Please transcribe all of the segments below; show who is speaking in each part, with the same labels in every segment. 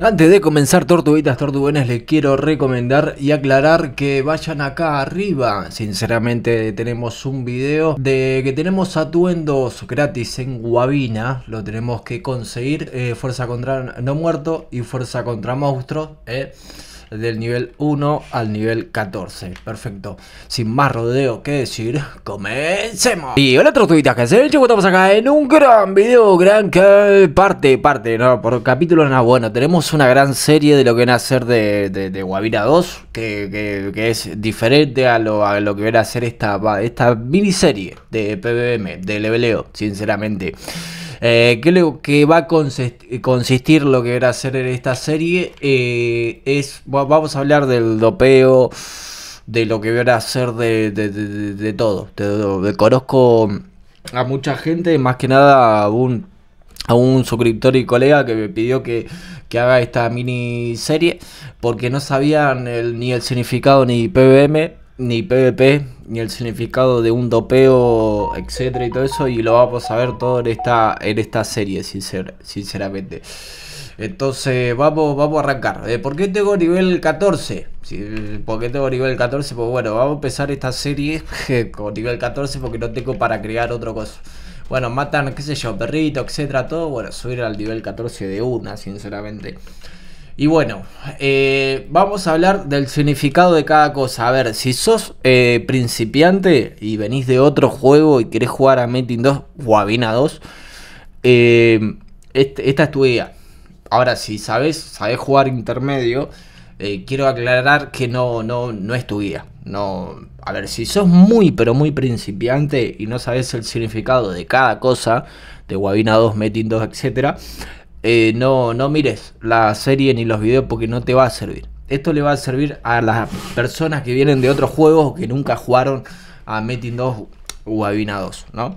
Speaker 1: Antes de comenzar tortuguitas, tortuguenes, les quiero recomendar y aclarar que vayan acá arriba. Sinceramente tenemos un video de que tenemos atuendos gratis en Guabina. Lo tenemos que conseguir. Eh, fuerza contra no muerto y fuerza contra monstruo, Eh del nivel 1 al nivel 14. Perfecto. Sin más rodeo que decir, comencemos. Y el otro que se hecho, estamos acá en un gran video, gran parte, parte, no, por capítulo nada bueno, tenemos una gran serie de lo que van a hacer de, de, Guavira 2, que, que, es diferente a lo, a lo que viene a hacer esta, esta miniserie de PBM, de leveleo, sinceramente. Eh, creo que va a consistir lo que a hacer en esta serie. Eh, es, vamos a hablar del dopeo, de lo que a hacer de, todo. conozco a mucha gente, más que nada a un, a un suscriptor y colega que me pidió que, haga esta miniserie porque no sabían ni el significado ni PBM ni PvP, ni el significado de un dopeo, etcétera y todo eso, y lo vamos a ver todo en esta, en esta serie, sinceramente. Entonces, vamos, vamos a arrancar. porque eh, ¿Por qué tengo nivel 14? porque ¿Por qué tengo nivel 14? Pues bueno, vamos a empezar esta serie con nivel 14 porque no tengo para crear otro cosa. Bueno, matan, qué sé yo, perrito, etcétera, todo. Bueno, subir al nivel 14 de una, sinceramente. Y bueno, eh, vamos a hablar del significado de cada cosa. A ver, si sos eh, principiante y venís de otro juego y querés jugar a Metin 2 o 2, eh, este, esta es tu guía. Ahora, si sabes, sabes jugar intermedio, quiero aclarar que no, no, no es tu guía. No, a ver, si sos muy pero muy principiante y no sabes el significado de cada cosa, de Guabina 2, Metin 2, etcétera, eh, no, no mires la serie ni los videos porque no te va a servir. Esto le va a servir a las personas que vienen de otros juegos o que nunca jugaron a Metin 2 o a 2, ¿no?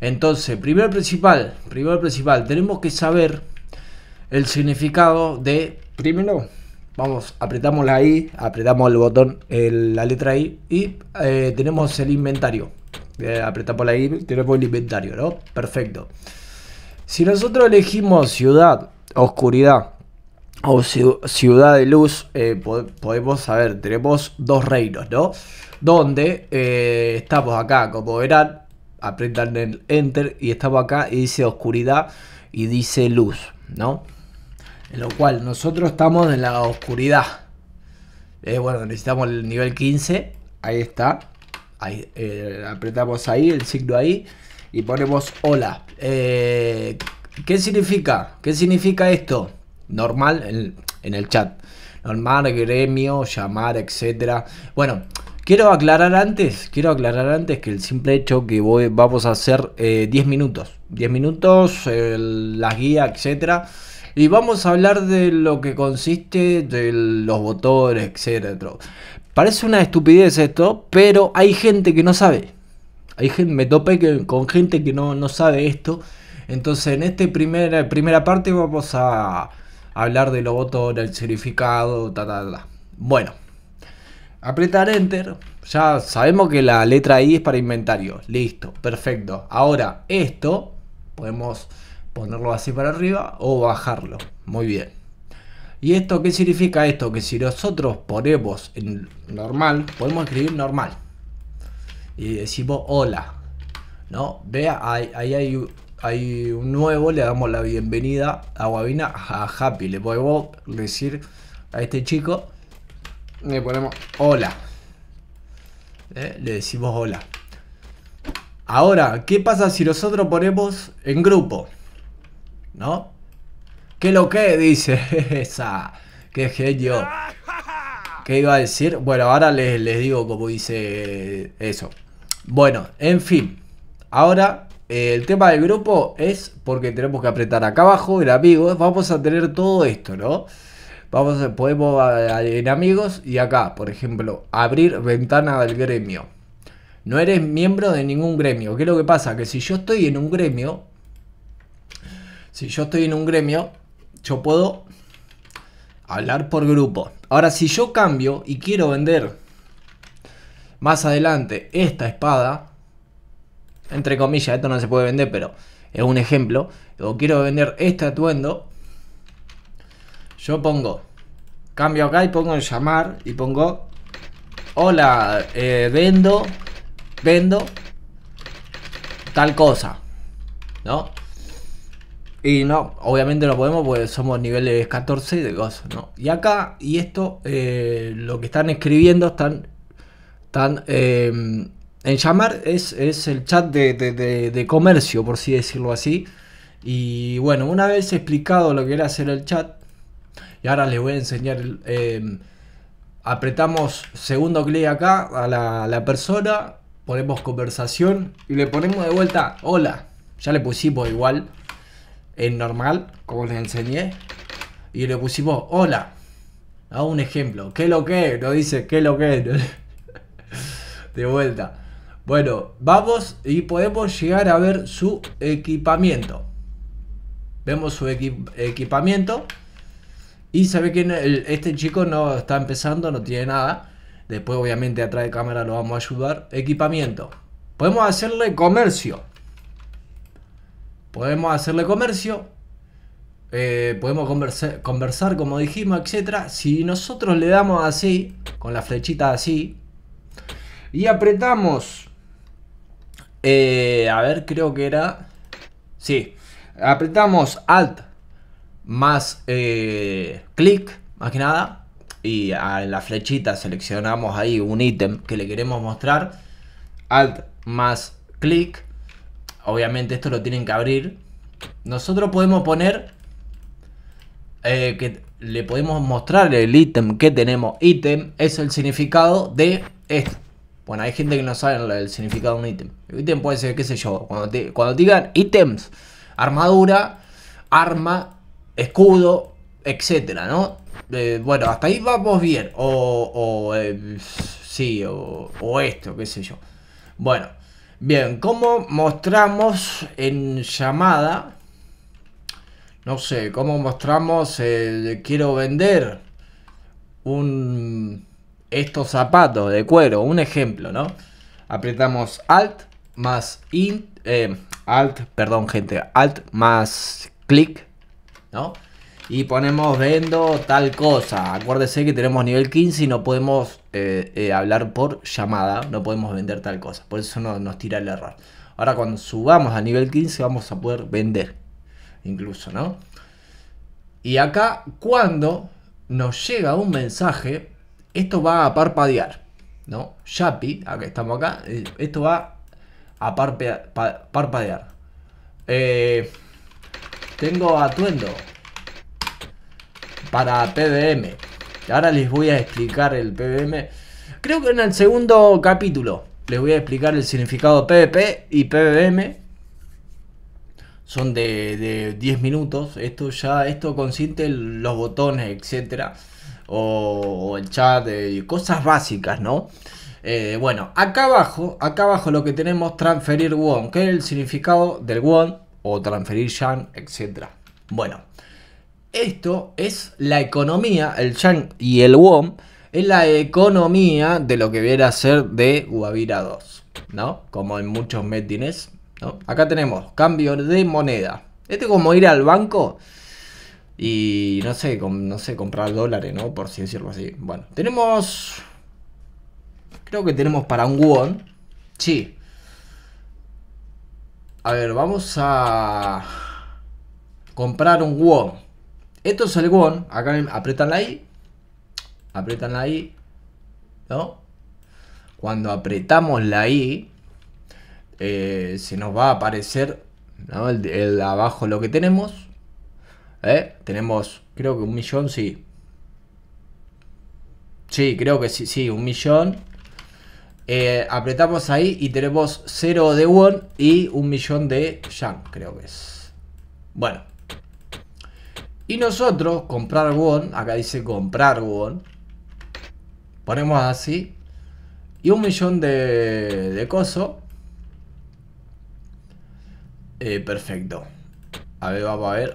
Speaker 1: Entonces, primero principal, primero principal, tenemos que saber el significado de, primero, vamos, apretamos la I, apretamos el botón, la letra I y eh, tenemos el inventario. Eh, apretamos la I, tenemos el inventario, ¿no? Perfecto. Si nosotros elegimos ciudad, oscuridad o ciudad de luz, eh, podemos saber, tenemos dos reinos, ¿no? Donde eh, estamos acá, como verán, apretan el enter y estamos acá y dice oscuridad y dice luz, ¿no? En lo cual nosotros estamos en la oscuridad. Eh, bueno, necesitamos el nivel 15, ahí está, ahí, apretamos ahí, el signo ahí y ponemos hola. Eh, ¿Qué significa? ¿Qué significa esto? Normal en, el chat. Normal, gremio, llamar, etcétera. Bueno, quiero aclarar antes, quiero aclarar antes que el simple hecho que voy, vamos a hacer 10 eh, minutos. 10 minutos, las guías, etcétera. Y vamos a hablar de lo que consiste de los botones, etcétera. Parece una estupidez esto, pero hay gente que no sabe. Hay gente, me topé con gente que no, sabe esto. Entonces, en esta primera primera parte vamos a hablar de los botones, el significado, ta, ta, ta. Bueno, apretar Enter. Ya sabemos que la letra I es para inventario. Listo, perfecto. Ahora, esto podemos ponerlo así para arriba o bajarlo. Muy bien. ¿Y esto qué significa esto? Que si nosotros ponemos en normal, podemos escribir normal y decimos hola. ¿No? Vea, ahí, hay, hay, un nuevo, le damos la bienvenida a Guavina a Happy. Le podemos decir a este chico, le ponemos hola. ¿eh? Le decimos hola. Ahora, ¿qué pasa si nosotros ponemos en grupo? ¿No? ¿Qué lo que dice? Esa. Qué genio. ¿Qué iba a decir? Bueno, ahora les, les digo como dice eso. Bueno, en fin. Ahora, eh, el tema del grupo es porque tenemos que apretar acá abajo el amigos. Vamos a tener todo esto, ¿no? Vamos a, podemos en amigos y acá, por ejemplo, abrir ventana del gremio. No eres miembro de ningún gremio. ¿Qué es lo que pasa? Que si yo estoy en un gremio, si yo estoy en un gremio, yo puedo hablar por grupo. Ahora, si yo cambio y quiero vender más adelante, esta espada, entre comillas, esto no se puede vender, pero es un ejemplo. O quiero vender este atuendo. Yo pongo, cambio acá y pongo llamar y pongo, hola, eh, vendo, vendo tal cosa, ¿no? Y no, obviamente no podemos porque somos niveles 14 de cosas, ¿no? Y acá, y esto, eh, lo que están escribiendo, están Em, en llamar es, el chat de, comercio, por si decirlo así. Y bueno, una vez explicado lo que era hacer el chat, y ahora les voy a enseñar, em, apretamos segundo clic acá a la, persona, ponemos conversación y le ponemos de vuelta hola. Ya le pusimos igual en normal, como les enseñé. Y le pusimos hola. Hago un ejemplo. ¿Qué lo que? No dice qué lo que de vuelta. Bueno, vamos y podemos llegar a ver su equipamiento. Vemos su equipamiento. Y sabe que este chico no está empezando, no tiene nada. Después obviamente atrás de cámara lo vamos a ayudar. Equipamiento. Podemos hacerle comercio. Podemos hacerle comercio. Eh, podemos conversar, conversar como dijimos, etc. Si nosotros le damos así, con la flechita así, y apretamos. Eh, a ver, creo que era. Sí. Apretamos Alt más eh, clic, más que nada. Y en la flechita seleccionamos ahí un ítem que le queremos mostrar. Alt más clic. Obviamente esto lo tienen que abrir. Nosotros podemos poner eh, que le podemos mostrar el ítem que tenemos. Ítem es el significado de esto. Bueno, hay gente que no sabe el significado de un ítem. El ítem puede ser, qué sé yo, cuando digan ítems, armadura, arma, escudo, etcétera, ¿no? bueno, hasta ahí vamos bien. O, em, sí, o, esto, qué sé yo. Bueno, bien, ¿cómo mostramos en llamada? No sé, ¿cómo mostramos el quiero vender? Un estos zapatos de cuero, un ejemplo, ¿no? Apretamos Alt más in, eh, Alt, perdón gente, Alt más clic, ¿no? Y ponemos vendo tal cosa. Acuérdese que tenemos nivel 15 y no podemos eh, eh, hablar por llamada, no podemos vender tal cosa. Por eso no, nos tira el error. Ahora cuando subamos a nivel 15 vamos a poder vender. Incluso, ¿no? Y acá cuando nos llega un mensaje esto va a parpadear, ¿no? Shapi, acá estamos acá, eh, esto va a parpadear. Eh, tengo atuendo para PBM. Ahora les voy a explicar el PBM. Creo que en el segundo capítulo les voy a explicar el significado PvP y PBM. Son de, 10 minutos. Esto ya, esto consiste los botones, etcétera o, el chat, de eh, cosas básicas, ¿no? Eh, bueno, acá abajo, acá abajo lo que tenemos transferir won, que es el significado del won o transferir yang, etc. Bueno, esto es la economía, el yang y el won es la economía de lo que viene a ser de Guavira 2, ¿no? Como en muchos metines, ¿no? Acá tenemos cambio de moneda. Este es como ir al banco y no sé, no sé, comprar dólares, ¿no? Por si decirlo así. Bueno, tenemos... Creo que tenemos para un won. Sí. A ver, vamos a comprar un won. Esto es el won. Acá I ahí. la I ¿No? Cuando apretamos la I, eh, se nos va a aparecer ¿no? el abajo lo que tenemos. ¿Eh? Tenemos, creo que un millón, sí. Sí, creo que sí, sí, un millón. Eh, apretamos ahí y tenemos 0 de won y un millón de yang, creo que es. Bueno. Y nosotros, comprar won, acá dice comprar won. Ponemos así. Y un millón de, coso. Eh, perfecto. A ver, vamos a ver.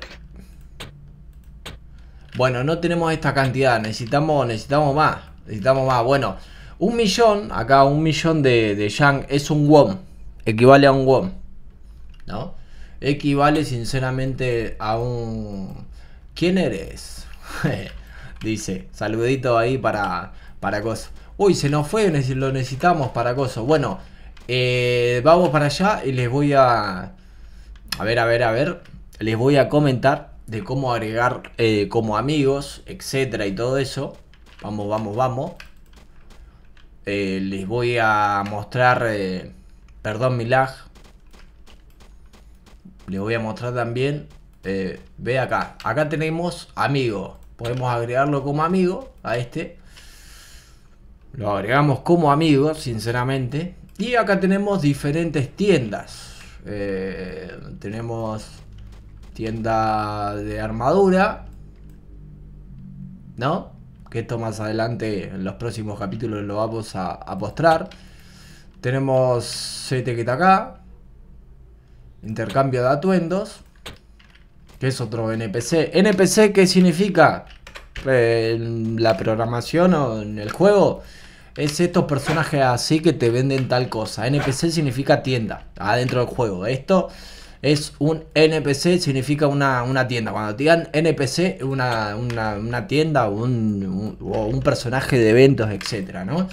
Speaker 1: Bueno, no tenemos esta cantidad, necesitamos, necesitamos más. Necesitamos más. Bueno, un millón, acá un millón de, yang es un won. Equivale a un won. ¿No? Equivale sinceramente a un... ¿Quién eres? Dice, saludito ahí para, para Coso. Uy, se nos fue, lo necesitamos para Coso. Bueno, eh, vamos para allá y les voy a... A ver, a ver, a ver. Les voy a comentar de cómo agregar eh, como amigos, etcétera y todo eso. Vamos, vamos, vamos. Eh, les voy a mostrar, eh, perdón mi Les voy a mostrar también, ve acá. Acá tenemos amigos. Podemos agregarlo como amigo a este. Lo agregamos como amigo, sinceramente. Y acá tenemos diferentes tiendas. tenemos Tienda de armadura. ¿No? Que esto más adelante, en los próximos capítulos, lo vamos a, postrar. Tenemos este que está acá. Intercambio de atuendos. Que es otro NPC. ¿NPC qué significa? En la programación o en el juego es estos personajes así que te venden tal cosa. NPC significa tienda, adentro del juego. Esto es un NPC, significa una, tienda. Cuando digan NPC, una, una, tienda o un, personaje de eventos, etc. ¿no?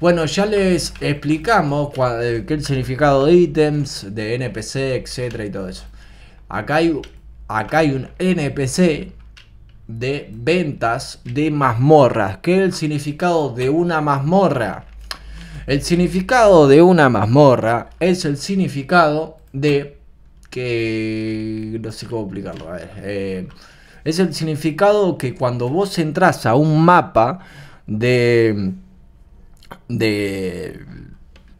Speaker 1: Bueno, ya les explicamos cuál, eh, es el significado de ítems, de NPC, etcétera y todo eso. Acá hay, acá hay un NPC de ventas de mazmorras. ¿Qué es el significado de una mazmorra? El significado de una mazmorra es el significado de que no sé cómo explicarlo. Eh, es el significado que cuando vos entras a un mapa de de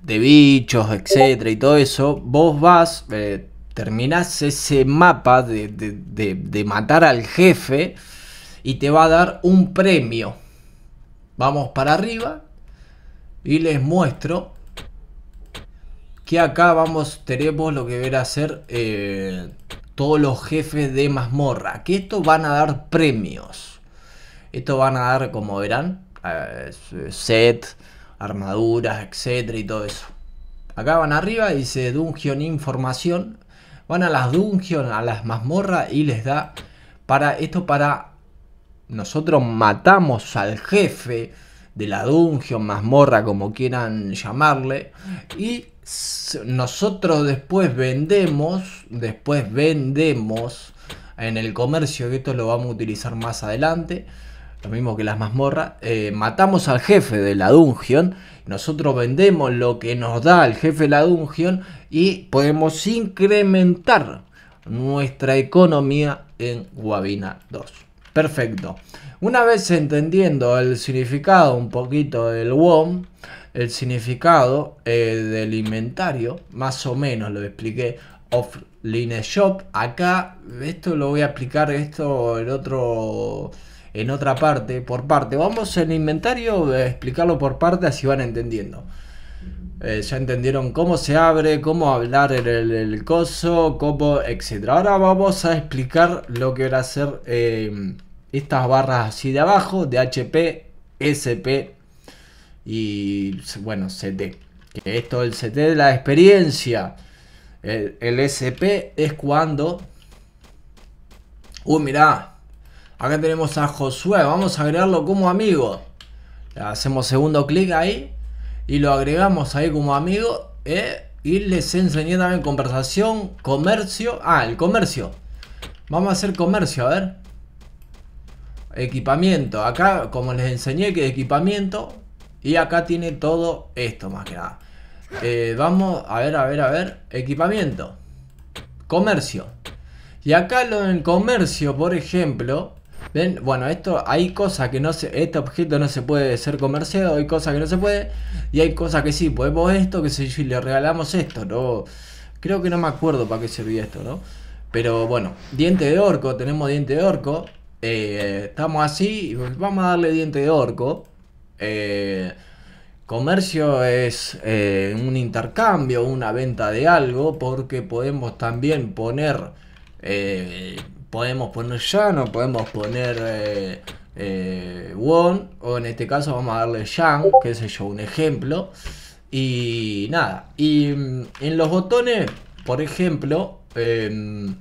Speaker 1: de bichos, etcétera y todo eso, vos vas eh, terminás ese mapa de, de, de matar al jefe y te va a dar un premio. Vamos para arriba y les muestro que acá vamos, tenemos lo que ver a hacer eh, todos los jefes de mazmorra, que esto van a dar premios. esto van a dar, como verán, eh, set, armaduras, etcétera y todo eso. Acá van arriba, dice Dungeon Información. Van a las Dungeon, a las mazmorras y les da para esto para nosotros matamos al jefe de la dungeon, mazmorra, como quieran llamarle, y nosotros después vendemos, después vendemos en el comercio, que esto lo vamos a utilizar más adelante, lo mismo que las mazmorras, eh, matamos al jefe de la dungeon, nosotros vendemos lo que nos da el jefe de la dungeon y podemos incrementar nuestra economía en Guavina 2. Perfecto. Una vez entendiendo el significado un poquito del WOM, el significado eh, del inventario, más o menos lo expliqué offline shop. Acá esto lo voy a explicar esto en otro en otra parte, por parte. Vamos en inventario explicarlo por parte así van entendiendo. Eh, ya entendieron cómo se abre, cómo hablar el, coso, cómo, etcétera. Ahora vamos a explicar lo que va a ser eh, estas barras así de abajo de HP, SP y bueno, CT, que es el CT de la experiencia. El, SP es cuando... Uy, uh, mirá, acá tenemos a Josué, vamos a agregarlo como amigo. hacemos segundo clic ahí y lo agregamos ahí como amigo. Eh, y les enseñé también conversación, comercio. Ah, el comercio. Vamos a hacer comercio, a ver. Equipamiento. Acá, como les enseñé que equipamiento, y acá tiene todo esto más que nada. Eh, vamos a ver, a ver, a ver. Equipamiento. Comercio. Y acá lo en comercio, por ejemplo. Ven, bueno, esto hay cosas que no se. Este objeto no se puede ser comerciado. Hay cosas que no se puede. Y hay cosas que sí. Podemos pues esto, que si le regalamos esto, ¿no? Creo que no me acuerdo para qué servía esto, ¿no? Pero bueno, diente de orco, tenemos diente de orco. Eh, estamos así. Vamos a darle diente de orco. Eh, comercio es eh, un intercambio, una venta de algo, porque podemos también poner, eh, podemos poner ya no podemos poner won, o en este caso vamos a darle yang, que es yo, un ejemplo. Y nada, y mm, en los botones, por ejemplo, em,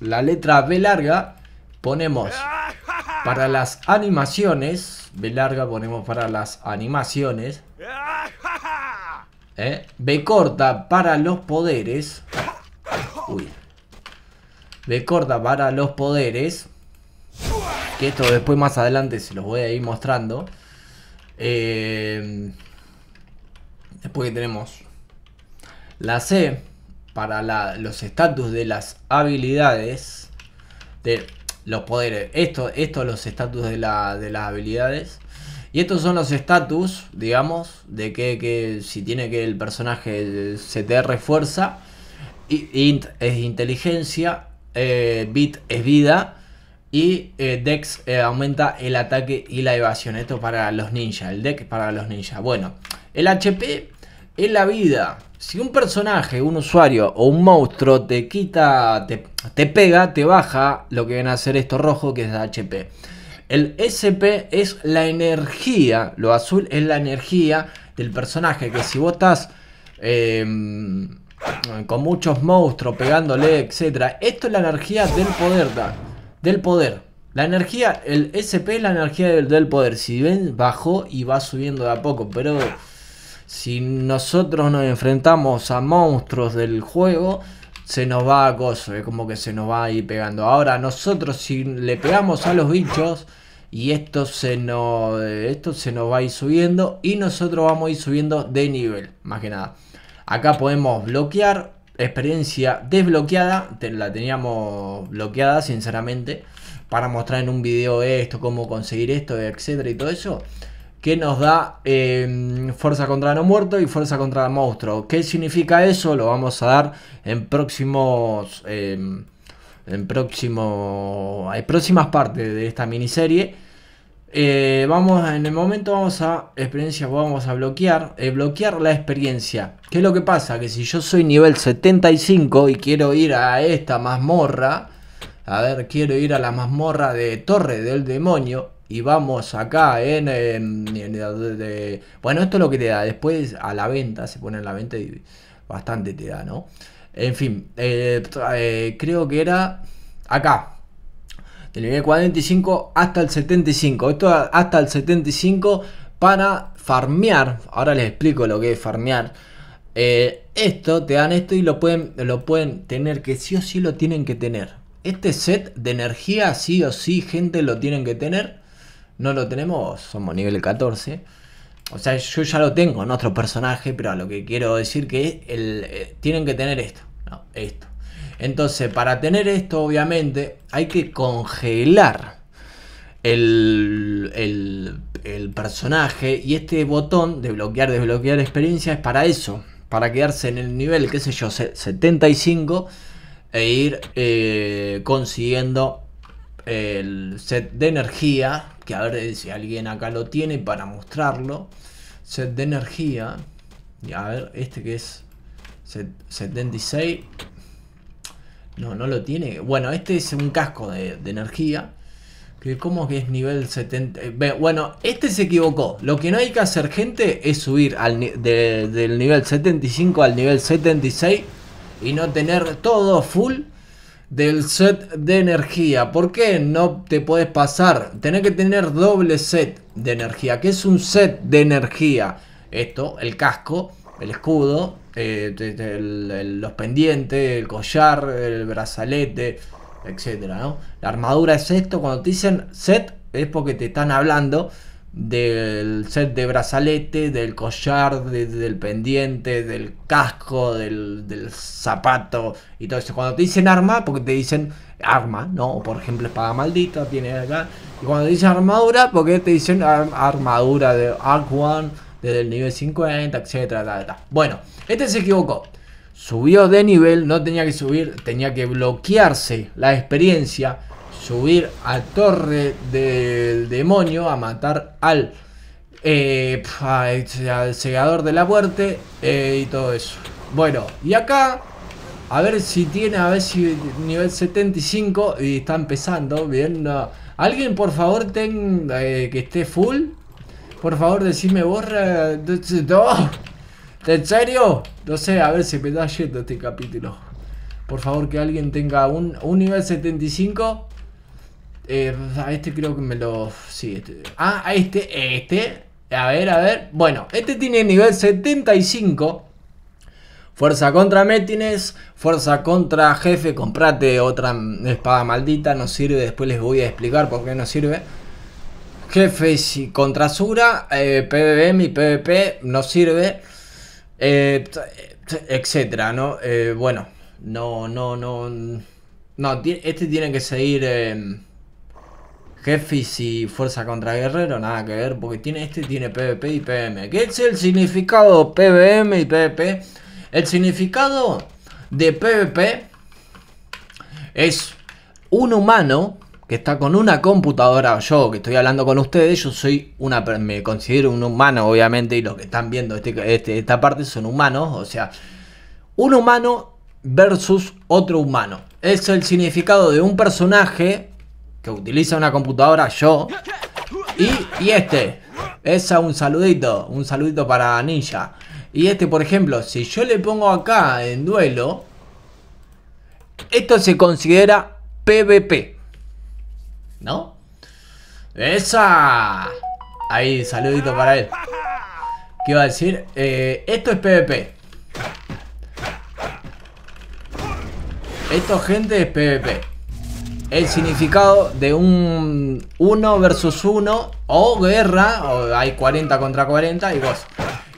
Speaker 1: la letra B larga ponemos ¡Ah! Para las animaciones, B larga ponemos para las animaciones. ¿Eh? B corta para los poderes. Uy. B corta para los poderes. Que esto después más adelante se los voy a ir mostrando. Eh, después que tenemos la C para los estatus de las habilidades de los poderes. Esto, esto los estatus de, las habilidades. Y estos son los estatus, digamos, de que, si tiene que el personaje se te refuerza. Int es inteligencia, eh, Bit es vida y eh, Dex eh, aumenta el ataque y la evasión. Esto para los ninjas, el Dex para los ninjas. Bueno, el HP es la vida, si un personaje, un usuario o un monstruo te quita, te, pega, te baja lo que viene a hacer esto rojo que es HP. El SP es la energía, lo azul es la energía del personaje que si vos estás em, con muchos monstruos pegándole, etc. Esto es la energía del poder, da, del poder. La energía, el SP es la energía del, del poder. Si ven, bajó y va subiendo de a poco, pero si nosotros nos enfrentamos a monstruos del juego, se nos va a acoso, es como que se nos va a ir pegando. Ahora nosotros si le pegamos a los bichos y esto se nos esto se nos va a ir subiendo y nosotros vamos a ir subiendo de nivel, más que nada. Acá podemos bloquear experiencia desbloqueada, la teníamos bloqueada sinceramente para mostrar en un video esto, cómo conseguir esto, etcétera y todo eso que nos da em, fuerza contra no muerto y fuerza contra monstruo. ¿Qué significa eso? Lo vamos a dar en próximos... Em, en próximo... Hay próximas partes de esta miniserie. Eh, vamos, en el momento vamos a experiencia, vamos a bloquear, eh, bloquear la experiencia. ¿Qué es lo que pasa? Que si yo soy nivel 75 y quiero ir a esta mazmorra, a ver, quiero ir a la mazmorra de Torre del Demonio, y vamos acá ¿eh? en, bueno esto es lo que te da después a la venta se pone en la venta y bastante te da no en fin eh, eh, creo que era acá del nivel 45 hasta el 75 esto hasta el 75 para farmear ahora les explico lo que es farmear esto te dan esto y lo pueden lo pueden tener que sí o sí lo tienen que tener este set de energía sí o sí gente lo tienen que tener no lo tenemos, somos nivel 14. O sea, yo ya lo tengo en otro personaje, pero lo que quiero decir que eh, tienen que tener esto. esto. Entonces, para tener esto, obviamente, hay que congelar el, personaje. Y este botón de bloquear, desbloquear experiencia es para eso. Para quedarse en el nivel, qué sé yo, 75 e ir eh, consiguiendo el set de energía que a ver si alguien acá lo tiene para mostrarlo. Set de energía. Y a ver, este que es 76. No, no lo tiene. Bueno, este es un casco de, energía. Que como que es nivel 70. Eh, bueno, este se equivocó. Lo que no hay que hacer, gente, es subir al del nivel 75 al nivel 76 y no tener todo full del set de energía. ¿Por qué no te puedes pasar? tener que tener doble set de energía. ¿Qué es un set de energía? Esto, el casco, el escudo, eh, los pendientes, el collar, el brazalete, etcétera, La armadura es esto. Cuando te dicen set es porque te están hablando del set de brazalete, del collar, del pendiente, del casco, del, zapato y todo eso. Cuando te dicen arma, porque te dicen arma, ¿no? Por ejemplo, espada maldita, tiene acá. Y cuando te dicen armadura, porque te dicen armadura de ARK One, desde el nivel 50, etcétera, Bueno, este se equivocó. Subió de nivel, no tenía que subir, tenía que bloquearse la experiencia subir a Torre del Demonio a matar al, eh, al Segador de la Muerte eh, y todo eso. Bueno, y acá, a ver si tiene, a ver si nivel 75 y está empezando, bien. Alguien por favor tenga eh, que esté full, por favor decime borra... No. ¿En serio? No sé, a ver si me da yendo este capítulo. Por favor, que alguien tenga un, un nivel 75 eh, a este creo que me lo... Sí, este. Ah, a este, este. A ver, a ver. Bueno, este tiene nivel 75. Fuerza contra Metines, fuerza contra jefe, comprate otra espada maldita, no sirve, después les voy a explicar por qué no sirve. Jefe si contra Sura, eh, PvM y PvP no sirve, eh, eh, etcétera, ¿no? bueno, no, no, no, no, este tiene que seguir em, Jefis y Fuerza contra Guerrero, nada que ver, porque tiene este tiene PvP y PvM. ¿Qué es el significado PvM y PvP? El significado de PvP es un humano que está con una computadora, yo que estoy hablando con ustedes, yo soy una, me considero un humano obviamente y los que están viendo este, este, esta parte son humanos, o sea, un humano versus otro humano. Es el significado de un personaje que utiliza una computadora, yo. Y, y este, es un saludito, un saludito para Ninja. Y este, por ejemplo, si yo le pongo acá en duelo, esto se considera PvP. ¿No? ¡Esa! Ahí, saludito para él. ¿Qué iba a decir? Eh, esto es PvP. Esto, gente, es PvP el significado de un 1 versus 1 o guerra, o hay 40 contra 40 y vos.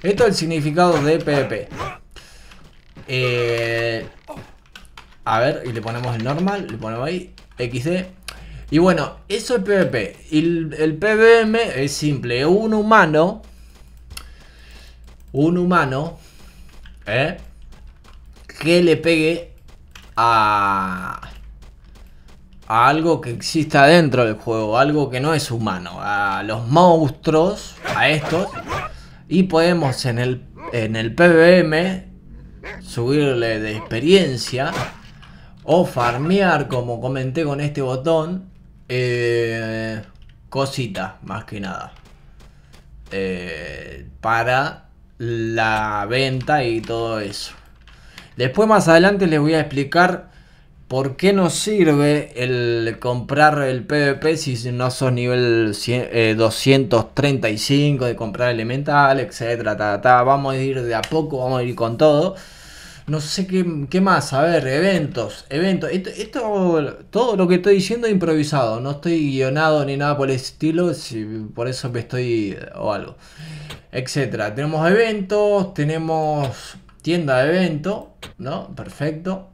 Speaker 1: Esto es el significado de PvP. Eh, a ver, y le ponemos el normal, le ponemos ahí, XD. Y bueno, eso es PvP. Y el, el PvM es simple, un humano, un humano, ¿eh? Que le pegue a a algo que exista dentro del juego, algo que no es humano, a los monstruos, a estos, y podemos en el, en el PBM subirle de experiencia o farmear, como comenté con este botón, eh, cositas más que nada, eh, para la venta y todo eso. Después más adelante les voy a explicar ¿Por qué nos sirve el comprar el PvP si no sos nivel 235 eh, de comprar elemental, etcétera? Ta, Vamos a ir de a poco, vamos a ir con todo. No sé qué, más, a ver, eventos, eventos. Esto, todo lo que estoy diciendo es improvisado, no estoy guionado ni nada por el estilo, si, por eso me estoy o algo, etcétera. Tenemos eventos, tenemos tienda de evento, ¿no? Perfecto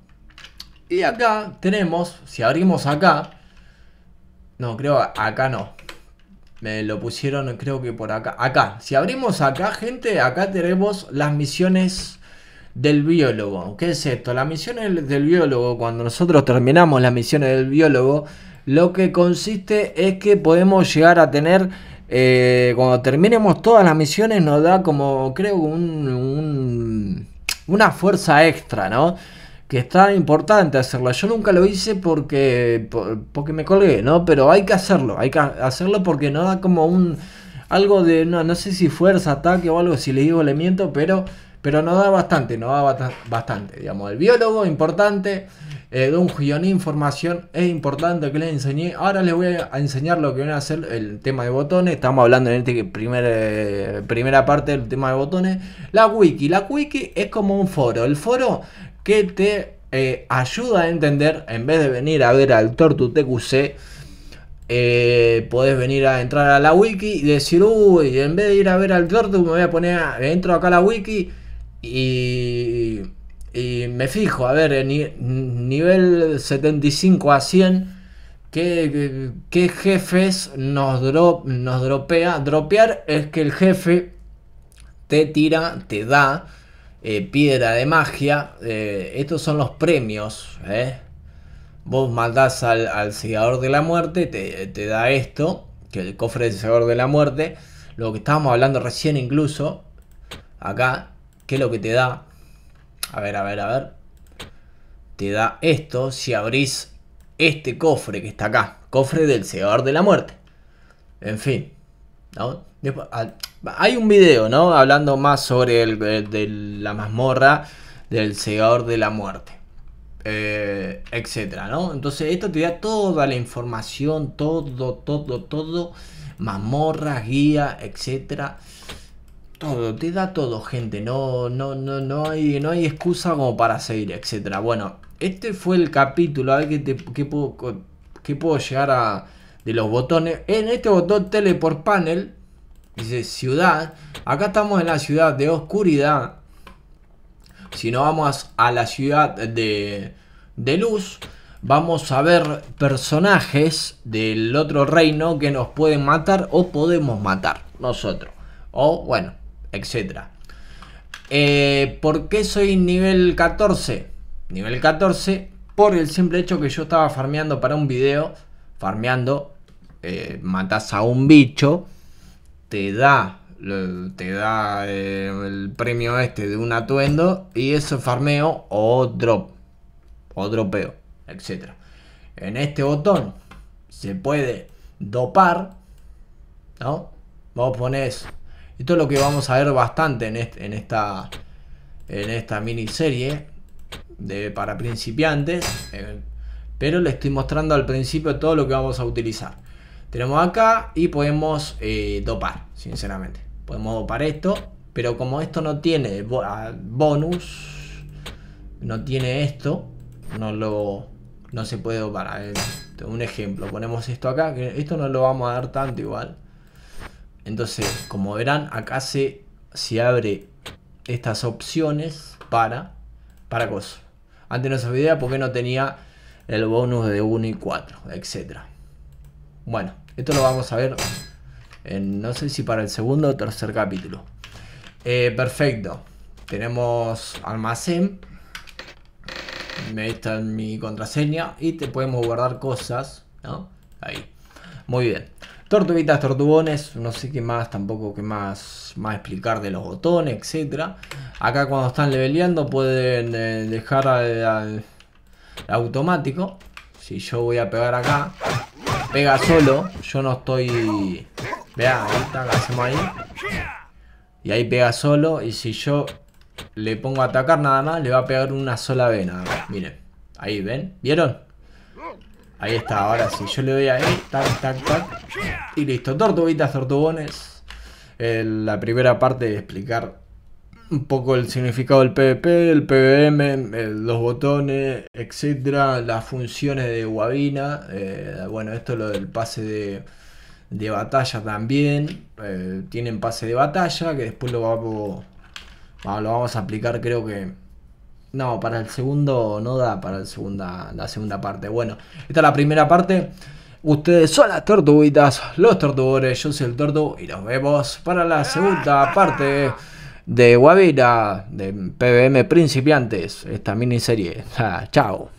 Speaker 1: y acá tenemos, si abrimos acá, no, creo acá no. Me lo pusieron, creo que por acá. Acá, si abrimos acá, gente, acá tenemos las misiones del biólogo. ¿Qué es esto? Las misiones del biólogo, cuando nosotros terminamos las misiones del biólogo, lo que consiste es que podemos llegar a tener, eh, cuando terminemos todas las misiones, nos da como, creo, una fuerza extra, ¿no? que está importante hacerlo Yo nunca lo hice porque, porque me colgué, ¿no? Pero hay que hacerlo, hay que hacerlo porque no da como un... Algo de, no, no sé si fuerza, ataque o algo, si le digo le miento, pero, pero no da bastante, no da bastante, digamos. El biólogo, importante, eh, de un información, es importante que le enseñé. Ahora les voy a enseñar lo que viene a hacer el tema de botones. Estamos hablando en esta primer, primera parte del tema de botones. La wiki, la wiki es como un foro. El foro que te eh, ayuda a entender, en vez de venir a ver al Tortu TQC, eh, podés venir a entrar a la wiki y decir, uy, en vez de ir a ver al Tortu, me voy a poner, a, entro acá a la wiki y, y me fijo, a ver, en nivel 75 a 100, ¿qué, qué jefes nos, nos dropea? Dropear es que el jefe te tira, te da eh, piedra de magia. Eh, estos son los premios. ¿eh? Vos mandás al, al de la Muerte, te, da esto, que el cofre del Segador de la Muerte. Lo que estábamos hablando recién incluso, acá, que es lo que te da. A ver, a ver, a ver. Te da esto si abrís este cofre que está acá. Cofre del Segador de la Muerte. En fin. Después, hay un video, ¿no? Hablando más sobre el, eh, de la mazmorra del cegador de la muerte. Eh, etcétera, ¿no? Entonces esto te da toda la información, todo, todo, todo, mazmorras, guía, etcétera, todo, te da todo, gente, no, no, no, no hay, no hay excusa como para seguir, etcétera. Bueno, este fue el capítulo, a ver qué, puedo, qué puedo llegar a de los botones. En este botón teleport panel Dice ciudad. Acá estamos en la ciudad de oscuridad. Si no vamos a la ciudad de, luz, vamos a ver personajes del otro reino que nos pueden matar o podemos matar nosotros. O bueno, etcétera. Eh, ¿Por qué soy nivel 14? Nivel 14 por el simple hecho que yo estaba farmeando para un video. Farmeando, eh, matas a un bicho te da te da eh, el premio este de un atuendo y eso farmeo o drop o dropeo, etcétera. En este botón se puede dopar, ¿no? Vos ponés esto es lo que vamos a ver bastante en, esta en esta miniserie de para principiantes, eh, pero le estoy mostrando al principio todo lo que vamos a utilizar. Tenemos acá y podemos eh, dopar, sinceramente. Podemos dopar esto, pero como esto no tiene bonus, no tiene esto, no lo no se puede dopar. un ejemplo, ponemos esto acá, que esto no lo vamos a dar tanto igual. Entonces, como verán, acá se, se abre estas opciones para para cosas. Antes no sabía porque no tenía el bonus de 1 y 4, etcétera. Bueno, esto lo vamos a ver en, no sé si para el segundo o tercer capítulo. Eh, perfecto. Tenemos almacén. me está en mi contraseña. Y te podemos guardar cosas. Ahí. Muy bien. Tortuguitas, tortubones, no sé qué más, tampoco qué más, más explicar de los botones, etcétera. Acá cuando están leveleando pueden eh, dejar al, automático. Si yo voy a pegar acá, pega solo. Yo no estoy... Vea, ahí está, hacemos ahí. Y ahí pega solo. Y si yo le pongo a atacar nada más, le va a pegar una sola vena nada Miren, ahí, ¿ven? ¿Vieron? Ahí está, ahora si Yo le doy ahí, tac, tac, tac. Y listo, tortuguitas, tortugones. Eh, la primera parte de explicar un poco el significado del PvP, el PvM, eh, los botones, etcétera, las funciones de guabina eh, bueno, esto es lo del pase de, batalla también. Eh, tienen pase de batalla que después lo vamos, lo vamos a aplicar, creo que. No, para el segundo no da, para el segunda, la segunda parte. Bueno, esta es la primera parte. Ustedes son las tortuguitas, los tortugores, yo soy el tortu y nos vemos para la segunda parte de Guavira, de PBM Principiantes, esta miniserie. Ah, chao.